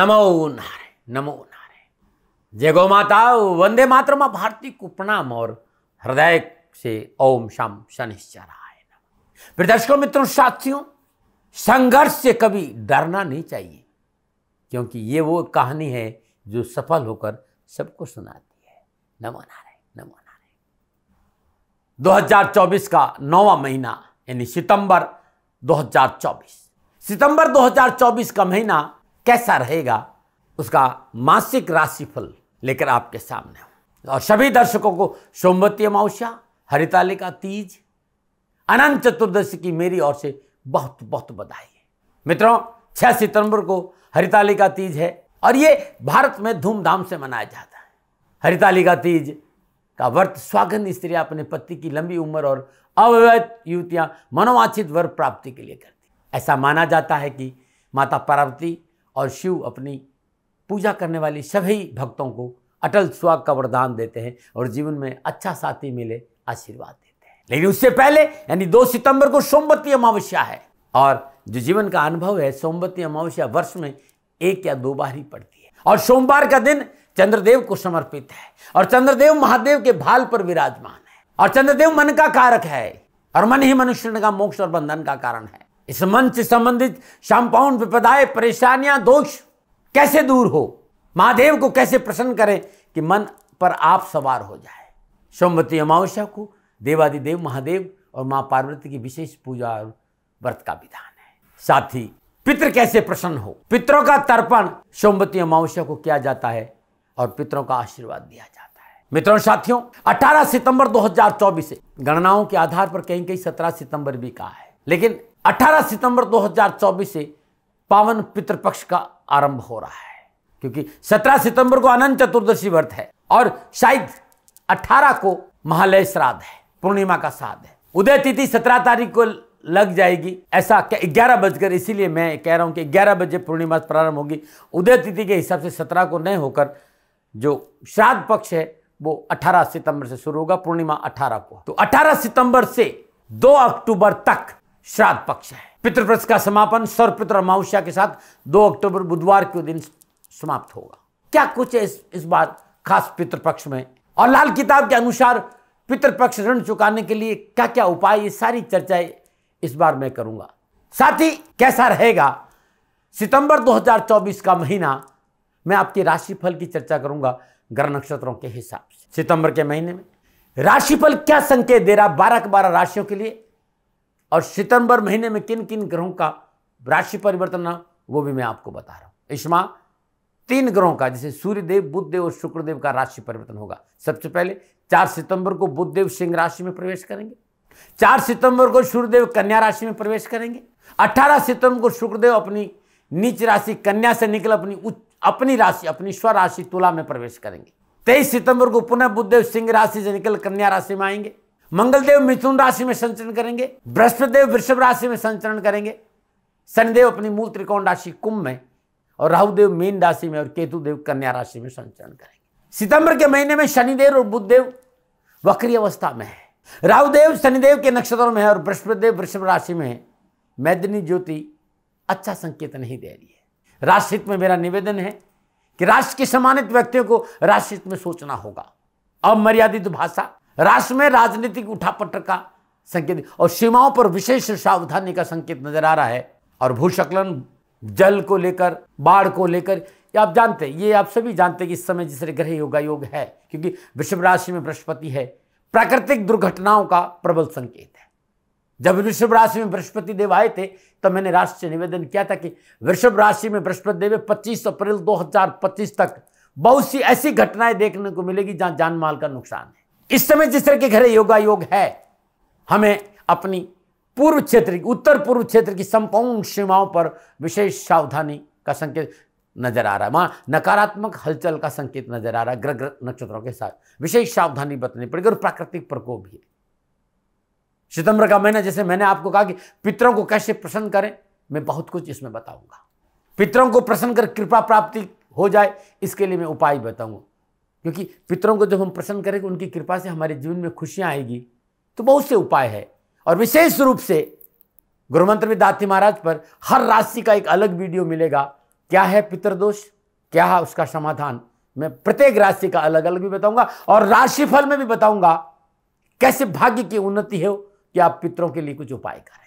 नमो नारायण नमो नारायण जय गौ माता वंदे मातरम मा भारती को प्रणाम और हृदय से ओम शाम शनिश्चराय प्रिय दर्शकों मित्रों साथियों संघर्ष से कभी डरना नहीं चाहिए क्योंकि ये वो कहानी है जो सफल होकर सबको सुनाती है नमो नारायण नमो नारायण 2024 का नौवा महीना यानी सितंबर 2024 सितंबर 2024 का महीना कैसा रहेगा उसका मासिक राशिफल लेकर आपके सामने और सभी दर्शकों को सोमवती अमावस्या हरितालिका तीज अनंत चतुर्दशी की मेरी ओर से बहुत बहुत बधाई है मित्रों 6 सितंबर को हरितालिका तीज है और ये भारत में धूमधाम से मनाया जाता है हरितालिका तीज का व्रत स्वागत स्त्री अपने पति की लंबी उम्र और अवैध युवतियां मनोवांछित वर प्राप्ति के लिए करती ऐसा माना जाता है कि माता पार्वती और शिव अपनी पूजा करने वाली सभी भक्तों को अटल स्वाग का वरदान देते हैं और जीवन में अच्छा साथी मिले आशीर्वाद देते हैं लेकिन उससे पहले यानी 2 सितंबर को सोमवती अमावस्या है और जो जीवन का अनुभव है सोमवती अमावस्या वर्ष में एक या दो बार ही पड़ती है और सोमवार का दिन चंद्रदेव को समर्पित है और चंद्रदेव महादेव के भाल पर विराजमान है और चंद्रदेव मन का कारक है और मन ही मनुष्य का मोक्ष और बंधन का कारण है इस मन से संबंधित शाम्पाउन विपदाएं परेशानियां दोष कैसे दूर हो महादेव को कैसे प्रसन्न करें कि मन पर आप सवार हो जाए सोमवती अमावस्या को देवादिदेव महादेव और माँ पार्वती की विशेष पूजा और व्रत का विधान है साथ ही पितृ कैसे प्रसन्न हो पितरों का तर्पण सोमवती अमावस्या को किया जाता है और पितरों का आशीर्वाद दिया जाता है मित्रों साथियों 18 सितंबर 2024 से गणनाओं के आधार पर कहीं कहीं 17 सितंबर भी कहा है लेकिन 18 सितंबर 2024 से पावन पितृपक्ष का आरंभ हो रहा है क्योंकि 17 सितंबर को अनंत चतुर्दशी व्रत है और शायद 18 को महालय श्राद्ध है पूर्णिमा का श्राद्ध है उदय तिथि 17 तारीख को लग जाएगी ऐसा ग्यारह बजकर इसीलिए मैं कह रहा हूं कि ग्यारह बजे पूर्णिमा प्रारंभ होगी उदय तिथि के हिसाब से सत्रह को नहीं होकर जो श्राद्ध पक्ष है वो 18 सितंबर से शुरू होगा पूर्णिमा 18 को तो 18 सितंबर से 2 अक्टूबर तक श्राद्ध पक्ष है पितृपक्ष का समापन सर्वपित्र अमावस्या के साथ 2 अक्टूबर बुधवार के दिन समाप्त होगा क्या कुछ है इस, इस बार खास पितृपक्ष में और लाल किताब के अनुसार पितृपक्ष ऋण चुकाने के लिए क्या क्या उपाय ये सारी चर्चाएं इस बार मैं करूंगा साथ ही कैसा रहेगा सितंबर 2024 का महीना मैं आपके राशिफल की चर्चा करूंगा ग्रह नक्षत्रों के हिसाब से सितंबर के महीने में राशिफल क्या संकेत दे रहा बारह के बारह राशियों के लिए और सितंबर महीने में किन किन ग्रहों का राशि परिवर्तन है वो भी मैं आपको बता रहा हूं इसमें तीन ग्रहों का जैसे सूर्यदेव देव और शुक्रदेव का राशि परिवर्तन होगा सबसे पहले चार सितंबर को बुद्धदेव सिंह राशि में प्रवेश करेंगे चार सितंबर को सूर्यदेव कन्या राशि में प्रवेश करेंगे अठारह सितंबर को शुक्रदेव अपनी नीच राशि कन्या से निकल अपनी उच्च अपनी राशि अपनी स्व राशि तुला में प्रवेश करेंगे तेईस सितंबर को पुनः बुद्धदेव सिंह राशि से निकल कन्या राशि में आएंगे मंगलदेव मिथुन राशि में संचरण करेंगे बृहस्पतिदेव वृषभ राशि में संचरण करेंगे शनिदेव अपनी मूल त्रिकोण राशि कुंभ में और राहुदेव मीन राशि में और केतुदेव कन्या राशि में संचरण करेंगे सितंबर के महीने में शनिदेव और बुद्धदेव वक्री अवस्था में है राहुदेव शनिदेव के नक्षत्रों में है और बृहस्पतिदेव वृषभ राशि में है मैदनी ज्योति अच्छा संकेत नहीं दे रही है राष्ट्रहित में मेरा निवेदन है कि राष्ट्र के सम्मानित व्यक्तियों को राष्ट्रहित में सोचना होगा अमर्यादित भाषा राष्ट्र में राजनीतिक उठापट का संकेत और सीमाओं पर विशेष सावधानी का संकेत नजर आ रहा है और भूस्खलन जल को लेकर बाढ़ को लेकर ये आप जानते हैं ये आप सभी जानते हैं कि इस समय जिस ग्रह योगा योग है क्योंकि वृषभ राशि में बृहस्पति है प्राकृतिक दुर्घटनाओं का प्रबल संकेत है जब वृषभ राशि में बृहस्पति देव आए थे तो मैंने राष्ट्र से निवेदन किया था कि वृषभ राशि में बृहस्पति देव 25 अप्रैल 2025 तक बहुत सी ऐसी घटनाएं देखने को मिलेगी जहां जानमाल का नुकसान है इस समय जिस तरह के घरे योगा योग है हमें अपनी पूर्व क्षेत्र की उत्तर पूर्व क्षेत्र की संपूर्ण सीमाओं पर विशेष सावधानी का संकेत नजर आ रहा है वहाँ नकारात्मक हलचल का संकेत नजर आ रहा है ग्रह ग्रह नक्षत्रों के साथ विशेष सावधानी बरतनी पड़ेगी और प्राकृतिक प्रकोप भी है सितंबर का महीना जैसे मैंने आपको कहा कि पितरों को कैसे प्रसन्न करें मैं बहुत कुछ इसमें बताऊंगा पितरों को प्रसन्न कर कृपा प्राप्ति हो जाए इसके लिए मैं उपाय बताऊंगा क्योंकि पितरों को जब हम प्रसन्न करेंगे उनकी कृपा से हमारे जीवन में खुशियां आएगी तो बहुत से उपाय है और विशेष रूप से गुरुमंत्र में दाती महाराज पर हर राशि का एक अलग वीडियो मिलेगा क्या है पितृदोष क्या है उसका समाधान मैं प्रत्येक राशि का अलग अलग भी बताऊंगा और राशिफल में भी बताऊंगा कैसे भाग्य की उन्नति हो कि आप पितरों के लिए कुछ उपाय करें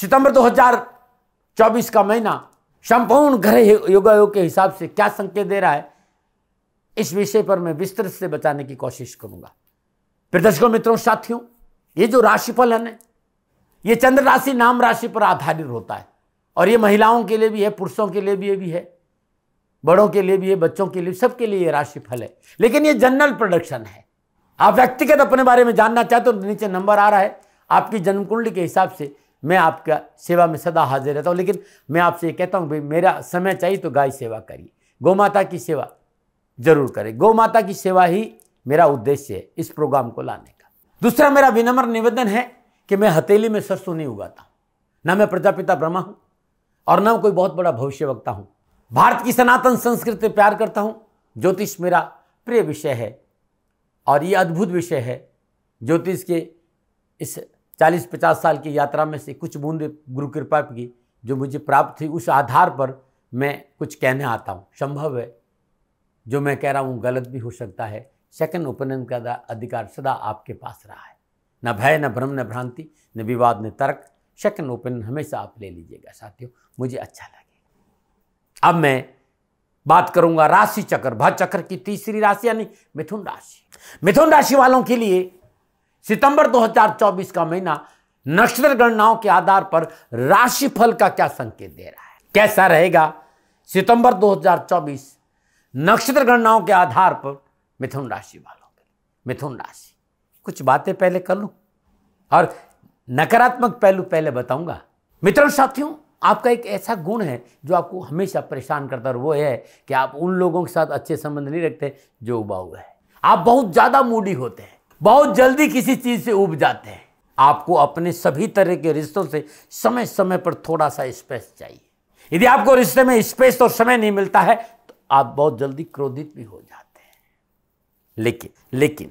सितंबर 2024 का महीना संपूर्ण ग्रह योग के हिसाब से क्या संकेत दे रहा है इस विषय पर मैं विस्तृत से बताने की कोशिश करूंगा फिर दर्शकों मित्रों साथियों ये जो राशिफल है ना ये चंद्र राशि नाम राशि पर आधारित होता है और ये महिलाओं के लिए भी है पुरुषों के लिए भी ये भी है बड़ों के लिए भी है बच्चों के लिए सबके लिए ये राशिफल है लेकिन ये जनरल प्रोडक्शन है आप व्यक्तिगत अपने बारे में जानना चाहते हो तो नीचे नंबर आ रहा है आपकी जन्मकुंड के हिसाब से मैं आपका सेवा में सदा हाजिर रहता हूँ लेकिन मैं आपसे ये कहता हूँ भाई मेरा समय चाहिए तो गाय सेवा करिए गौ माता की सेवा जरूर करें गौ माता की सेवा ही मेरा उद्देश्य है इस प्रोग्राम को लाने का दूसरा मेरा विनम्र निवेदन है कि मैं हथेली में सरसों नहीं उगाता ना मैं प्रजापिता ब्रह्मा हूँ और ना कोई बहुत बड़ा भविष्य वक्ता हूँ भारत की सनातन संस्कृति प्यार करता हूँ ज्योतिष मेरा प्रिय विषय है और ये अद्भुत विषय है ज्योतिष के इस चालीस पचास साल की यात्रा में से कुछ बूंद गुरु कृपा की जो मुझे प्राप्त थी उस आधार पर मैं कुछ कहने आता हूँ संभव है जो मैं कह रहा हूँ गलत भी हो सकता है सेकंड ओपिनियन का अधिकार सदा आपके पास रहा है न भय न भ्रम न भ्रांति न विवाद न तर्क सेकंड ओपिनियन हमेशा आप ले लीजिएगा साथियों मुझे अच्छा लगेगा अब मैं बात करूंगा राशि चक्र भ चक्र की तीसरी राशि यानी मिथुन राशि मिथुन राशि वालों के लिए सितंबर 2024 का महीना नक्षत्र गणनाओं के आधार पर राशिफल का क्या संकेत दे रहा है कैसा रहेगा सितंबर 2024 नक्षत्र गणनाओं के आधार पर मिथुन राशि वालों के मिथुन राशि कुछ बातें पहले कर लूँ और नकारात्मक पहलू पहले बताऊंगा मित्रों साथियों आपका एक ऐसा गुण है जो आपको हमेशा परेशान करता है वो है कि आप उन लोगों के साथ अच्छे संबंध नहीं रखते जो उबा हुआ है आप बहुत ज़्यादा मूडी होते हैं बहुत जल्दी किसी चीज़ से उब जाते हैं आपको अपने सभी तरह के रिश्तों से समय समय पर थोड़ा सा स्पेस चाहिए यदि आपको रिश्ते में स्पेस और समय नहीं मिलता है आप बहुत जल्दी क्रोधित भी हो जाते हैं लेकिन लेकिन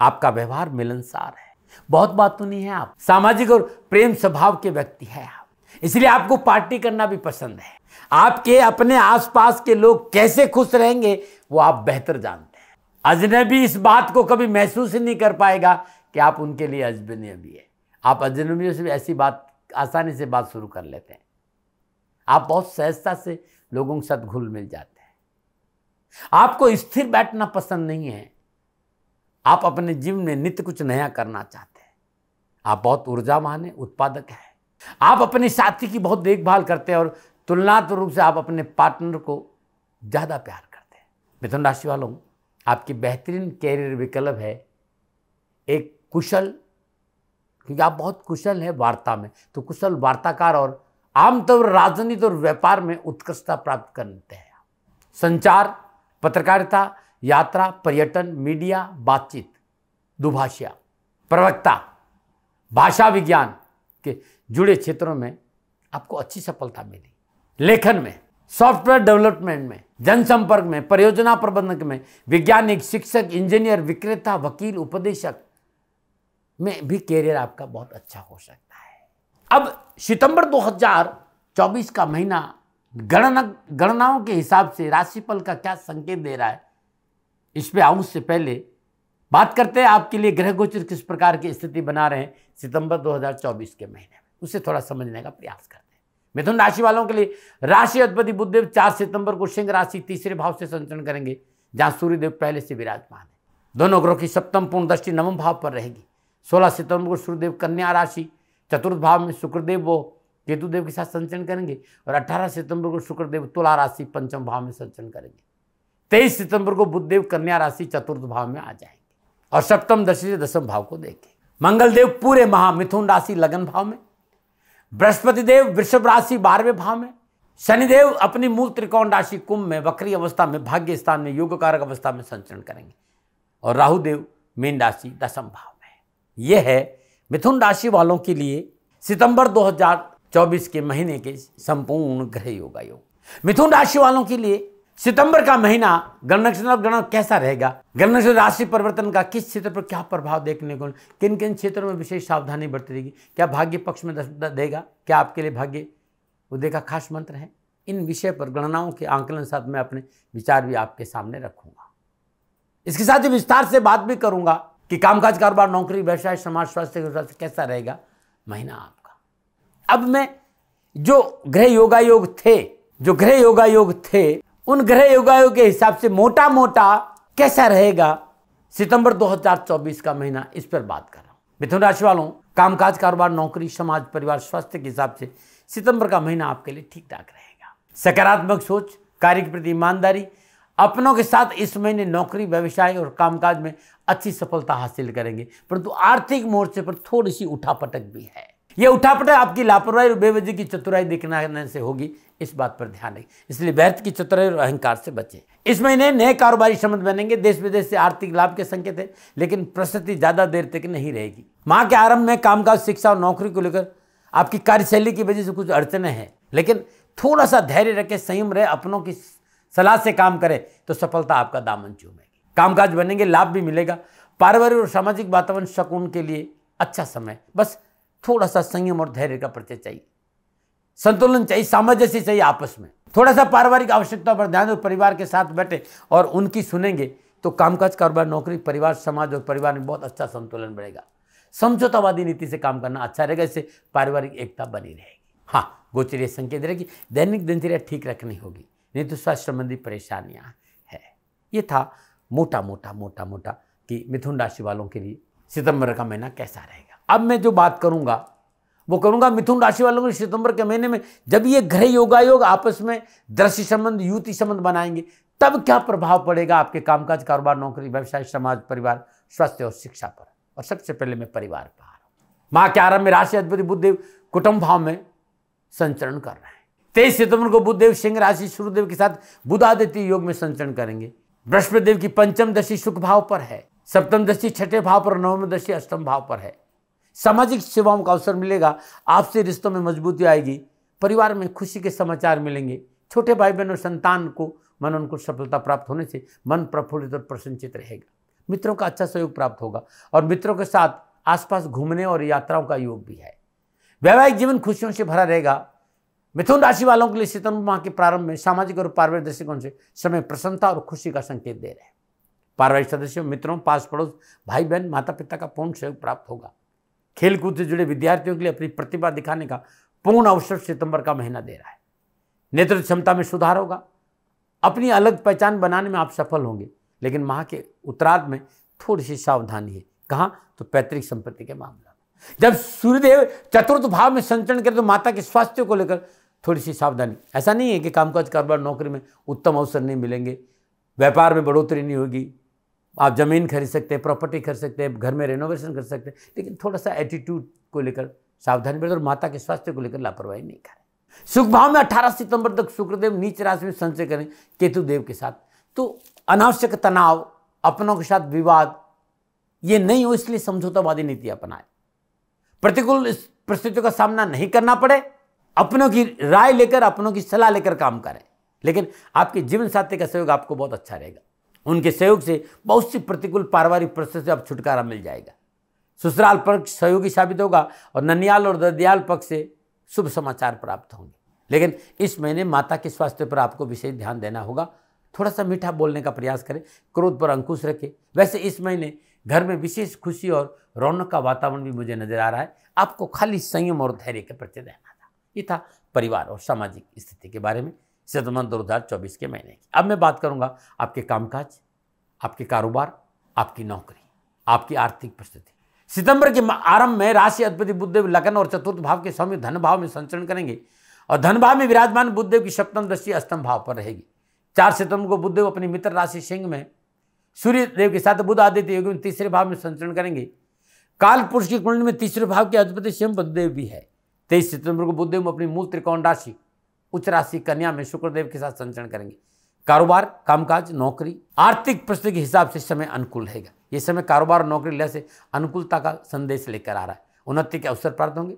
आपका व्यवहार मिलनसार है बहुत बात तो नहीं है आप सामाजिक और प्रेम स्वभाव के व्यक्ति है आप इसलिए आपको पार्टी करना भी पसंद है आपके अपने आसपास के लोग कैसे खुश रहेंगे वो आप बेहतर जानते हैं अजनबी इस बात को कभी महसूस ही नहीं कर पाएगा कि आप उनके लिए अजनबी है आप अजनबियों से ऐसी बात आसानी से बात शुरू कर लेते हैं आप बहुत सहजता से लोगों के साथ घुल मिल जाते हैं आपको स्थिर बैठना पसंद नहीं है आप अपने जीवन में नित्य कुछ नया करना चाहते हैं आप बहुत ऊर्जावान हैं उत्पादक हैं आप अपने साथी की बहुत देखभाल करते हैं और तुलनात्मक रूप से आप अपने पार्टनर को ज़्यादा प्यार करते हैं मिथुन राशि वालों आपकी बेहतरीन कैरियर विकल्प है एक कुशल क्योंकि आप बहुत कुशल हैं वार्ता में तो कुशल वार्ताकार और आमतौर राजनीति और व्यापार में उत्कृष्टता प्राप्त करते हैं संचार पत्रकारिता यात्रा पर्यटन मीडिया बातचीत दुभाषिया प्रवक्ता भाषा विज्ञान के जुड़े क्षेत्रों में आपको अच्छी सफलता मिली लेखन में सॉफ्टवेयर डेवलपमेंट में जनसंपर्क में परियोजना प्रबंधक में वैज्ञानिक शिक्षक इंजीनियर विक्रेता वकील उपदेशक में भी कैरियर आपका बहुत अच्छा हो सकता है अब सितंबर 2024 का महीना गणना गणनाओं के हिसाब से राशिफल का क्या संकेत दे रहा है इस पर आऊँ से पहले बात करते हैं आपके लिए ग्रह गोचर किस प्रकार की स्थिति बना रहे हैं सितंबर 2024 के महीने में उसे थोड़ा समझने का प्रयास करते हैं मिथुन राशि वालों के लिए राशि अधिपति बुद्धदेव चार सितंबर को सिंह राशि तीसरे भाव से संचरण करेंगे जहां सूर्यदेव पहले से विराजमान है दोनों ग्रहों की सप्तम पूर्ण दृष्टि नवम भाव पर रहेगी सोलह सितंबर को सूर्यदेव कन्या राशि चतुर्थ भाव में शुक्रदेव वो केतुदेव के साथ संचरण करेंगे और 18 सितंबर को शुक्रदेव तुला राशि पंचम भाव में संचरण करेंगे तेईस सितंबर को बुद्धदेव कन्या राशि चतुर्थ भाव में आ जाएंगे और सप्तम दशी से दसम भाव को देंगे मंगलदेव पूरे महा मिथुन राशि लगन भाव में बृहस्पति देव वृषभ राशि बारहवें भाव में शनिदेव अपनी मूल त्रिकोण राशि कुंभ में वक्री अवस्था में भाग्य स्थान में योग कारक अवस्था में संचरण करेंगे और राहुदेव मीन राशि दसम भाव में यह है मिथुन राशि वालों के लिए सितंबर 2024 के महीने के संपूर्ण ग्रह योग मिथुन राशि वालों के लिए सितंबर का महीना और ग्रहण कैसा रहेगा ग्रह राशि परिवर्तन का किस क्षेत्र पर क्या प्रभाव देखने को किन किन क्षेत्रों में विशेष सावधानी बरती रहेगी क्या भाग्य पक्ष में देगा क्या आपके लिए भाग्य उदय का खास मंत्र है इन विषय पर गणनाओं के आंकलन साथ मैं अपने विचार भी आपके सामने रखूंगा इसके साथ विस्तार से बात भी करूंगा कि कामकाज कारोबार नौकरी व्यवसाय समाज स्वास्थ्य कैसा रहेगा महीना आपका अब मैं जो ग्रह योगा योग थे जो ग्रह योगा योग थे उन ग्रह योगा योग के हिसाब से मोटा मोटा कैसा रहेगा सितंबर 2024 का महीना इस पर बात कर रहा हूं मिथुन राशि वालों कामकाज कारोबार नौकरी समाज परिवार स्वास्थ्य के हिसाब से सितंबर का महीना आपके लिए ठीक ठाक रहेगा सकारात्मक सोच कार्य के प्रति ईमानदारी अपनों के साथ इस महीने नौकरी व्यवसाय और कामकाज में अच्छी सफलता हासिल करेंगे परंतु आर्थिक मोर्चे पर थोड़ी सी उठापटक भी है यह उठापटक आपकी लापरवाही और बेवजह की चतुराई दिखने से होगी इस बात पर ध्यान रखें इसलिए व्यर्थ की चतुराई और अहंकार से बचें इस महीने नए कारोबारी संबंध बनेंगे देश विदेश से आर्थिक लाभ के संकेत है लेकिन प्रस्तुति ज़्यादा देर तक नहीं रहेगी माह के आरंभ में कामकाज शिक्षा और नौकरी को लेकर आपकी कार्यशैली की वजह से कुछ अड़चने हैं लेकिन थोड़ा सा धैर्य रखें संयम रहे अपनों की सलाह से काम करें तो सफलता आपका दामन चूमेगी कामकाज बनेंगे लाभ भी मिलेगा पारिवारिक और सामाजिक वातावरण शकुन के लिए अच्छा समय बस थोड़ा सा संयम और धैर्य का परिचय चाहिए संतुलन चाहिए सामंजस्य चाहिए आपस में थोड़ा सा पारिवारिक आवश्यकता पर ध्यान और परिवार के साथ बैठे और उनकी सुनेंगे तो कामकाज कारोबार नौकरी परिवार समाज और परिवार में बहुत अच्छा संतुलन बढ़ेगा समझौतावादी नीति से काम करना अच्छा रहेगा इससे पारिवारिक एकता बनी रहेगी हाँ गोचरीय संकेत रहेगी दैनिक दिनचर्या ठीक रखनी होगी तो स्वास्थ्य संबंधी परेशानियाँ है ये था मोटा मोटा मोटा मोटा कि मिथुन राशि वालों के लिए सितंबर का महीना कैसा रहेगा अब मैं जो बात करूँगा वो करूँगा मिथुन राशि वालों के सितंबर के महीने में जब ये ग्रह योगा योग आपस में दृश्य संबंध युति संबंध बनाएंगे तब क्या प्रभाव पड़ेगा आपके कामकाज कारोबार नौकरी व्यवसाय समाज परिवार स्वास्थ्य और शिक्षा पर और सबसे पहले मैं परिवार पर आ रहा हूँ माँ के आरम्भ में राशि अधिपति बुद्धदेव कुटुंब भाव में संचरण कर रहे हैं तेईस सितंबर को बुद्धदेव सिंह राशि सूर्यदेव के साथ बुधादित्य योग में संचरण करेंगे बृहस्पतिदेव की पंचम दशी सुख भाव पर है सप्तम दशी छठे भाव पर नवम दशी अष्टम भाव पर है सामाजिक सेवाओं का अवसर मिलेगा आपसे रिश्तों में मजबूती आएगी परिवार में खुशी के समाचार मिलेंगे छोटे भाई बहनों संतान को मन उनको सफलता प्राप्त होने से मन प्रफुल्लित और प्रसन्नचित रहेगा मित्रों का अच्छा सहयोग प्राप्त होगा और मित्रों के साथ आसपास घूमने और यात्राओं का योग भी है वैवाहिक जीवन खुशियों से भरा रहेगा मिथुन राशि वालों के लिए सितंबर माह के प्रारंभ में सामाजिक और पारिवारिक दृष्टिकोण से समय प्रसन्नता और खुशी का संकेत दे रहे हैं पारिवारिक सदस्यों मित्रों पास पड़ोस भाई बहन माता पिता का पूर्ण सहयोग प्राप्त होगा खेलकूद से जुड़े विद्यार्थियों के लिए अपनी प्रतिभा दिखाने का पूर्ण अवसर सितंबर का महीना दे रहा है नेतृत्व क्षमता में सुधार होगा अपनी अलग पहचान बनाने में आप सफल होंगे लेकिन माह के उत्तरार्ध में थोड़ी सी सावधानी है कहाँ तो पैतृक संपत्ति के मामला में जब सूर्यदेव चतुर्थ भाव में संचरण करे तो माता के स्वास्थ्य को लेकर थोड़ी सी सावधानी ऐसा नहीं है कि कामकाज कारोबार नौकरी में उत्तम अवसर नहीं मिलेंगे व्यापार में बढ़ोतरी नहीं होगी आप ज़मीन खरीद सकते हैं प्रॉपर्टी खरीद सकते हैं घर में रेनोवेशन कर सकते हैं लेकिन थोड़ा सा एटीट्यूड को लेकर सावधानी बरत और माता के स्वास्थ्य को लेकर लापरवाही नहीं करें सुख भाव में 18 सितंबर तक शुक्रदेव नीच राशि में संचय करें केतु देव के साथ तो अनावश्यक तनाव अपनों के साथ विवाद ये नहीं हो इसलिए समझौतावादी नीति अपनाए प्रतिकूल परिस्थितियों का सामना नहीं करना पड़े अपनों की राय लेकर अपनों की सलाह लेकर काम करें लेकिन आपके जीवन साथी का सहयोग आपको बहुत अच्छा रहेगा उनके सहयोग से बहुत सी प्रतिकूल पारिवारिक प्रश्न से आप छुटकारा मिल जाएगा ससुराल पक्ष सहयोगी साबित होगा और ननियाल और ददियाल पक्ष से शुभ समाचार प्राप्त होंगे लेकिन इस महीने माता के स्वास्थ्य पर आपको विशेष ध्यान देना होगा थोड़ा सा मीठा बोलने का प्रयास करें क्रोध पर अंकुश रखें वैसे इस महीने घर में विशेष खुशी और रौनक का वातावरण भी मुझे नजर आ रहा है आपको खाली संयम और धैर्य के प्रति रहना ये था परिवार और सामाजिक स्थिति के बारे में सितंबर दो हज़ार चौबीस के महीने की अब मैं बात करूंगा आपके कामकाज आपके कारोबार आपकी नौकरी आपकी आर्थिक परिस्थिति सितंबर के आरंभ में राशि अधिपति बुद्धदेव लगन और चतुर्थ भाव के स्वामी धन भाव में संचरण करेंगे और धन भाव में विराजमान बुद्धदेव की सप्तम दृष्टि अष्टम भाव पर रहेगी चार सितंबर को बुद्धदेव अपनी मित्र राशि सिंह में सूर्य देव के साथ बुद्ध आदित्य योग में तीसरे भाव में संचरण करेंगे काल पुरुष की कुंडली में तीसरे भाव के अधिपति स्वयं बुद्धदेव भी है तेईस सितंबर को बुद्धदेव अपनी मूल त्रिकोण राशि उच्च राशि कन्या में शुक्रदेव के साथ संचरण करेंगे कारोबार कामकाज नौकरी आर्थिक प्रश्न के हिसाब से समय अनुकूल रहेगा ये समय कारोबार और नौकरी लय से अनुकूलता का संदेश लेकर आ रहा है उन्नति के अवसर प्राप्त होंगे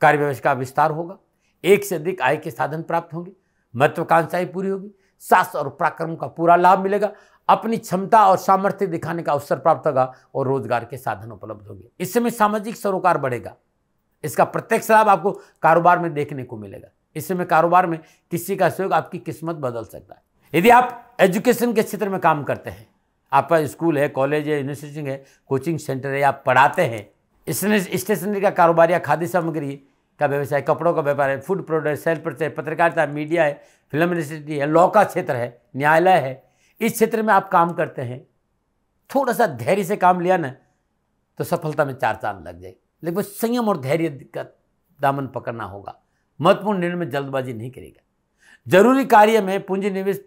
कार्य व्यवस्था का विस्तार होगा एक से अधिक आय के साधन प्राप्त होंगे महत्वाकांक्षाएं पूरी होगी सास और पराक्रम का पूरा लाभ मिलेगा अपनी क्षमता और सामर्थ्य दिखाने का अवसर प्राप्त होगा और रोजगार के साधन उपलब्ध होंगे इस समय सामाजिक सरोकार बढ़ेगा इसका प्रत्यक्ष लाभ आपको कारोबार में देखने को मिलेगा इस समय कारोबार में किसी का सहयोग आपकी किस्मत बदल सकता है यदि आप एजुकेशन के क्षेत्र में काम करते हैं आपका स्कूल है कॉलेज है यूनिवर्सिटी है कोचिंग सेंटर है आप पढ़ाते हैं स्टेशनरी का कारोबार या खाद्य सामग्री का व्यवसाय कपड़ों का व्यापार है फूड प्रोडक्ट सेल प्रचार पत्रकारिता मीडिया है फिल्म इंडस्ट्री है लॉ का क्षेत्र है न्यायालय है इस क्षेत्र में आप काम करते हैं थोड़ा सा धैर्य से काम लिया ना तो सफलता में चार चांद लग जाए लेकिन संयम और धैर्य का दामन पकड़ना होगा महत्वपूर्ण निर्णय में जल्दबाजी नहीं करेगा जरूरी कार्य में पूंजी निवेश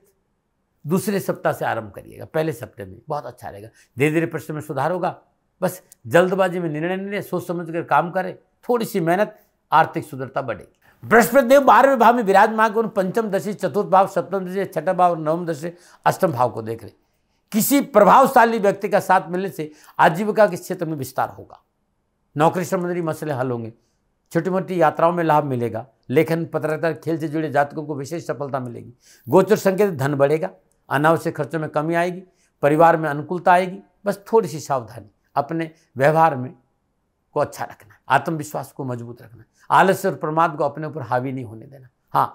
दूसरे सप्ताह से आरंभ करिएगा पहले सप्ताह में बहुत अच्छा रहेगा धीरे धीरे प्रश्न में सुधार होगा बस जल्दबाजी में निर्णय नहीं सोच समझ कर काम करें थोड़ी सी मेहनत आर्थिक सुंदरता बढ़ेगी बृहस्पति देव बारहवें भाव में विराजमान उन पंचम दशी चतुर्थ भाव सप्तम दशी छठा भाव और नवम दशी अष्टम भाव को देख रहे किसी प्रभावशाली व्यक्ति का साथ मिलने से आजीविका के क्षेत्र में विस्तार होगा नौकरी संबंधी मसले हल होंगे छोटी मोटी यात्राओं में लाभ मिलेगा लेखन पत्रकार खेल से जुड़े जातकों को विशेष सफलता मिलेगी गोचर संकेत धन बढ़ेगा अनावश्यक खर्चों में कमी आएगी परिवार में अनुकूलता आएगी बस थोड़ी सी सावधानी अपने व्यवहार में को अच्छा रखना आत्मविश्वास को मजबूत रखना आलस्य और प्रमाद को अपने ऊपर हावी नहीं होने देना हाँ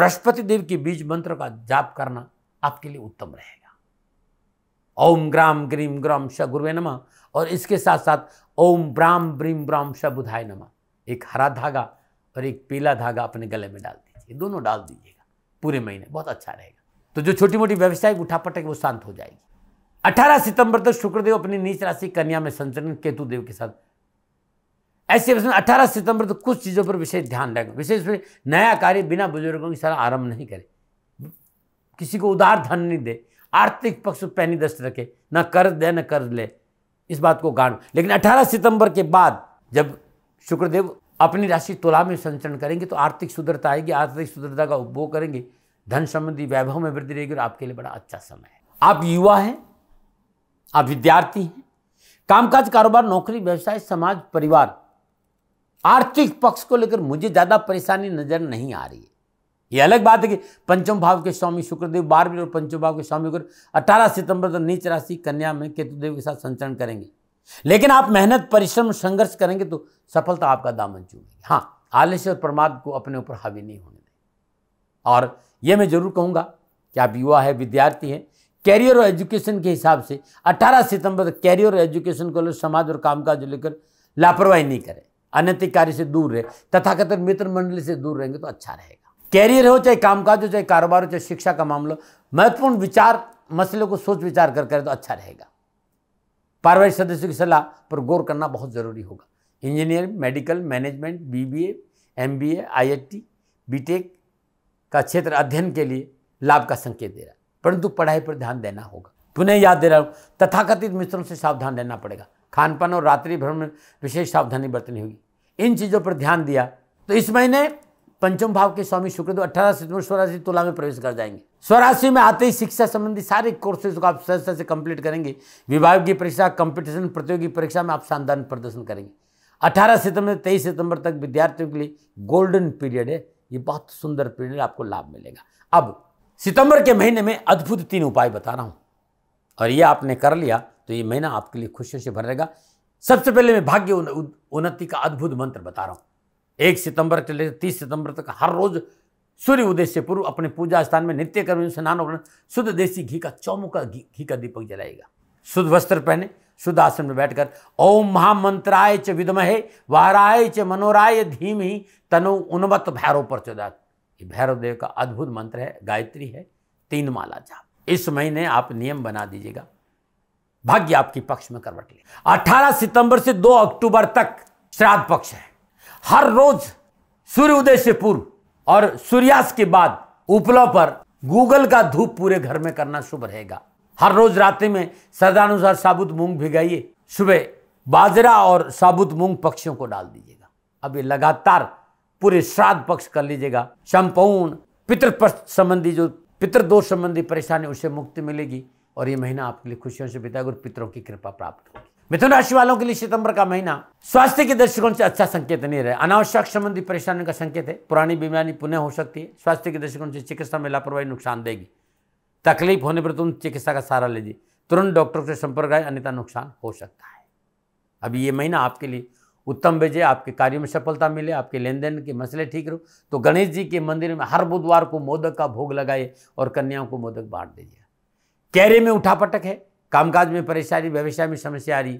बृहस्पति देव के बीज मंत्र का जाप करना आपके लिए उत्तम रहेगा ओम ग्राम ग्रीम ग्राम श गुरुवे नमः और इसके साथ साथ ओम ब्राम ब्रीम ब्राम शबुधाय नमा एक हरा धागा और एक पीला धागा अपने गले में डाल दीजिए दोनों डाल दीजिएगा पूरे महीने बहुत अच्छा रहेगा तो जो छोटी मोटी व्यवसायिक उठापटक वो शांत हो जाएगी 18 सितंबर तक शुक्रदेव अपनी नीच राशि कन्या में संचरण केतु देव के साथ ऐसे में अठारह सितंबर तक कुछ चीज़ों पर विशेष ध्यान रखें विशेष रूप नया कार्य बिना बुजुर्गों के साथ आरंभ नहीं करें किसी को उदार धन नहीं दे आर्थिक पक्ष पैनी दस्त रखे न कर्ज दे न कर्ज ले इस बात को गान लेकिन 18 सितंबर के बाद जब शुक्रदेव अपनी राशि तुला में संचरण करेंगे तो आर्थिक सुदृढ़ता आएगी आर्थिक सुदृढ़ता का उपभोग करेंगे धन संबंधी वैभव में वृद्धि रहेगी और आपके लिए बड़ा अच्छा समय है आप युवा हैं आप विद्यार्थी हैं कामकाज कारोबार नौकरी व्यवसाय समाज परिवार आर्थिक पक्ष को लेकर मुझे ज़्यादा परेशानी नज़र नहीं आ रही है ये अलग बात है कि पंचम भाव के स्वामी शुक्रदेव बारहवीं और पंचम भाव के स्वामी शुक्र अठारह सितंबर तक नीच राशि कन्या में केतुदेव के साथ संचरण करेंगे लेकिन आप मेहनत परिश्रम संघर्ष करेंगे तो सफलता आपका दामन चूमेगी हाँ आलस्य और प्रमाद को अपने ऊपर हावी नहीं होने दें और ये मैं जरूर कहूंगा कि आप युवा है विद्यार्थी हैं कैरियर और एजुकेशन के हिसाब से 18 सितंबर तक कैरियर और एजुकेशन को लेकर समाज और कामकाज लेकर लापरवाही नहीं करें अनैतिक कार्य से दूर रहे तथाकथित मित्र मंडली से दूर रहेंगे तो अच्छा रहेगा कैरियर हो चाहे कामकाज हो चाहे कारोबार हो चाहे शिक्षा का मामला महत्वपूर्ण विचार मसले को सोच विचार कर करें तो अच्छा रहेगा पारिवारिक सदस्यों की सलाह पर गौर करना बहुत ज़रूरी होगा engineer medical management BBA MBA IIT BTech का क्षेत्र अध्ययन के लिए लाभ का संकेत दे रहा है परंतु पढ़ाई पर ध्यान देना होगा पुनः याद दे रहा हूँ तथाकथित मित्रों से सावधान रहना पड़ेगा खान पान और रात्रि भ्रमण विशेष सावधानी बरतनी होगी इन चीज़ों पर ध्यान दिया तो इस महीने पंचम भाव के स्वामी शुक्रदेव अठारह सितंबर स्वराशि तुला में प्रवेश कर जाएंगे स्वराशि में आते ही शिक्षा संबंधी सारे कोर्सेज को आप सहजता से कंप्लीट करेंगे विभाग की परीक्षा कंपटीशन प्रतियोगी परीक्षा में आप शानदार प्रदर्शन करेंगे 18 सितंबर से तेईस सितंबर तक विद्यार्थियों के लिए गोल्डन पीरियड है ये बहुत सुंदर पीरियड आपको लाभ मिलेगा अब सितंबर के महीने में अद्भुत तीन उपाय बता रहा हूं और ये आपने कर लिया तो ये महीना आपके लिए खुशियों से भर रहेगा सबसे पहले मैं भाग्य उन्नति का अद्भुत मंत्र बता रहा हूँ एक सितंबर से लेकर तीस सितंबर तक हर रोज सूर्य उदय से पूर्व अपने पूजा स्थान में नित्य कर्म स्नान शुद्ध देसी घी का चौमुखा घी घी का दीपक जलाएगा शुद्ध वस्त्र पहने शुद्ध आसन में बैठकर ओम महामंत्राय च विदमहे वाराय च मनोराय धीम ही तनु उन्वत भैरव पर चौदा ये भैरव देव का अद्भुत मंत्र है गायत्री है तीन माला जाप इस महीने आप नियम बना दीजिएगा भाग्य आपके पक्ष में करवट ले अठारह सितंबर से दो अक्टूबर तक श्राद्ध पक्ष है हर रोज सूर्य उदय से पूर्व और सूर्यास्त के बाद उपलब्ध पर गूगल का धूप पूरे घर में करना शुभ रहेगा हर रोज रात्रि में सदानुसार साबुत मूंग भिगाइए सुबह बाजरा और साबुत मूंग पक्षियों को डाल दीजिएगा अब ये लगातार पूरे श्राद्ध पक्ष कर लीजिएगा संपूर्ण पितृपक्ष संबंधी जो पितृदोष संबंधी परेशानी उससे मुक्ति मिलेगी और ये महीना आपके लिए खुशियों से बिताएगा और पितरों की कृपा प्राप्त होगी मिथुन राशि वालों के लिए सितंबर का महीना स्वास्थ्य के दृष्टिकोण से अच्छा संकेत नहीं रहे अनावश्यक संबंधी परेशानियों का संकेत है पुरानी बीमारी पुनः हो सकती है स्वास्थ्य के दृष्टिकोण से चिकित्सा में लापरवाही नुकसान देगी तकलीफ होने पर तुम चिकित्सा का सहारा लीजिए तुरंत डॉक्टर से संपर्क आए अन्यथा नुकसान हो सकता है अभी ये महीना आपके लिए उत्तम भेजे आपके कार्यों में सफलता मिले आपके लेन देन के मसले ठीक रहो तो गणेश जी के मंदिर में हर बुधवार को मोदक का भोग लगाए और कन्याओं को मोदक बांट दीजिए कैरे में उठापटक है कामकाज में परेशानी व्यवसाय में समस्या आ रही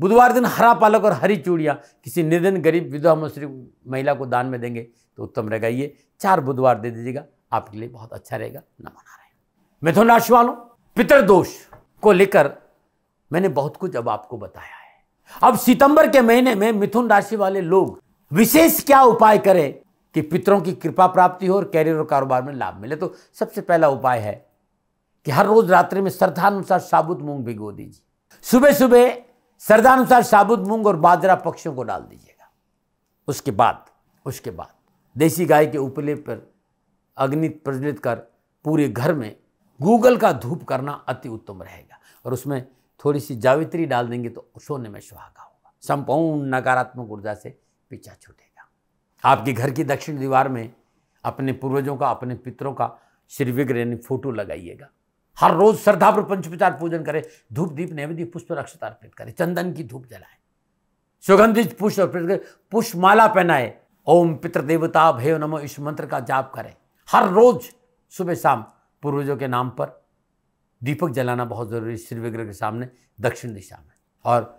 बुधवार दिन हरा पालक और हरी चूड़ियाँ किसी निर्धन गरीब विधवा मुस्लिम महिला को दान में देंगे तो उत्तम रहेगा ये चार बुधवार दे दीजिएगा आपके लिए बहुत अच्छा रहेगा न मना रहे मिथुन राशि वालों पितर दोष को लेकर मैंने बहुत कुछ अब आपको बताया है अब सितंबर के महीने में मिथुन राशि वाले लोग विशेष क्या उपाय करें कि पितरों की कृपा प्राप्ति हो और कैरियर और कारोबार में लाभ मिले तो सबसे पहला उपाय है कि हर रोज़ रात्रि में श्रद्धानुसार साबुत मूंग भिगो दीजिए सुबह सुबह श्रद्धानुसार साबुत मूंग और बाजरा पक्षियों को डाल दीजिएगा उसके बाद उसके बाद देसी गाय के उपले पर अग्नि प्रज्वलित कर पूरे घर में गूगल का धूप करना अति उत्तम रहेगा और उसमें थोड़ी सी जावित्री डाल देंगे तो सोने में सुहागा होगा संपूर्ण नकारात्मक ऊर्जा से पीछा छूटेगा आपके घर की दक्षिण दीवार में अपने पूर्वजों का अपने पितरों का श्री विग्रह फोटो लगाइएगा हर रोज श्रद्धा पर पंचोपचार पूजन करें धूप दीप नैवेद्य पुष्प रक्षता अर्पित करें चंदन की धूप जलाए सुगंधित पुष्प अर्पित करें पुष्पमाला पहनाए ओम पितृदेवता भय नमो इस मंत्र का जाप करें हर रोज सुबह शाम पूर्वजों के नाम पर दीपक जलाना बहुत जरूरी है श्री विग्रह के सामने दक्षिण दिशा में और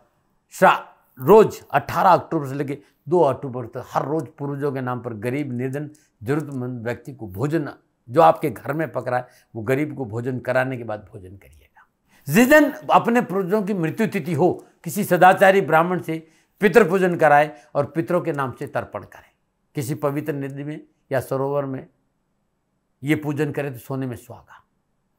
रोज 18 अक्टूबर से लेकर 2 अक्टूबर तक हर रोज पूर्वजों के नाम पर गरीब निर्धन जरूरतमंद व्यक्ति को भोजन जो आपके घर में पक रहा है वो गरीब को भोजन कराने के बाद भोजन करिएगा जिस दिन अपने पुरुषों की मृत्यु तिथि हो किसी सदाचारी ब्राह्मण से पितर पूजन कराए और पितरों के नाम से तर्पण करें किसी पवित्र नदी में या सरोवर में ये पूजन करें तो सोने में सुहागा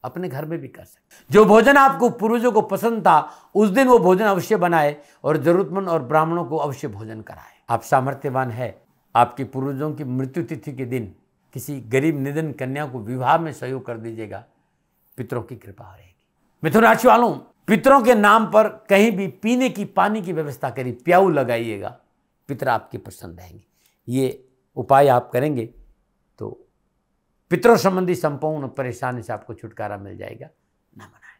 अपने घर में भी कर सकते जो भोजन आपको पूर्वजों को पसंद था उस दिन वो भोजन अवश्य बनाए और जरूरतमंद और ब्राह्मणों को अवश्य भोजन कराए आप सामर्थ्यवान है आपके पूर्वजों की मृत्यु तिथि के दिन किसी गरीब निधन कन्या को विवाह में सहयोग कर दीजिएगा पितरों की कृपा रहेगी मिथुन राशि वालों पितरों के नाम पर कहीं भी पीने की पानी की व्यवस्था करिए प्याऊ लगाइएगा पितर आपके प्रसन्न रहेंगे ये उपाय आप करेंगे तो पितरों संबंधी संपूर्ण परेशानी से आपको छुटकारा मिल जाएगा न मनाए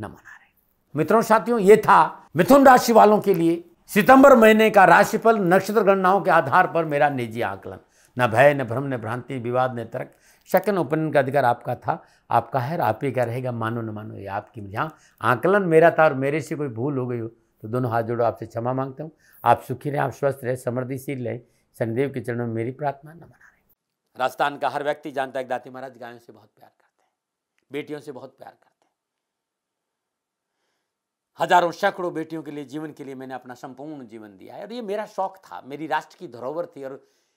न मना रहे मित्रों साथियों ये था मिथुन राशि वालों के लिए सितंबर महीने का राशिफल नक्षत्र गणनाओं के आधार पर मेरा निजी आकलन न भय न भ्रम न भ्रांति विवाद न तर्क शकन उपनयन का अधिकार आपका था आपका है आप ही का रहेगा मानो न मानो ये आपकी जहाँ आंकलन मेरा था और मेरे से कोई भूल हो गई हो तो दोनों हाथ जोड़ो आपसे क्षमा मांगता हूँ आप सुखी रहें आप स्वस्थ रहें समृद्धिशील रहें शनिदेव के चरणों में मेरी प्रार्थना न मना रहे राजस्थान का हर व्यक्ति जानता है दाती महाराज गायों से बहुत प्यार करते हैं बेटियों से बहुत प्यार करते हैं हजारों सैकड़ों बेटियों के लिए जीवन के लिए मैंने अपना संपूर्ण जीवन दिया है और ये मेरा शौक था मेरी राष्ट्र की धरोहर थी और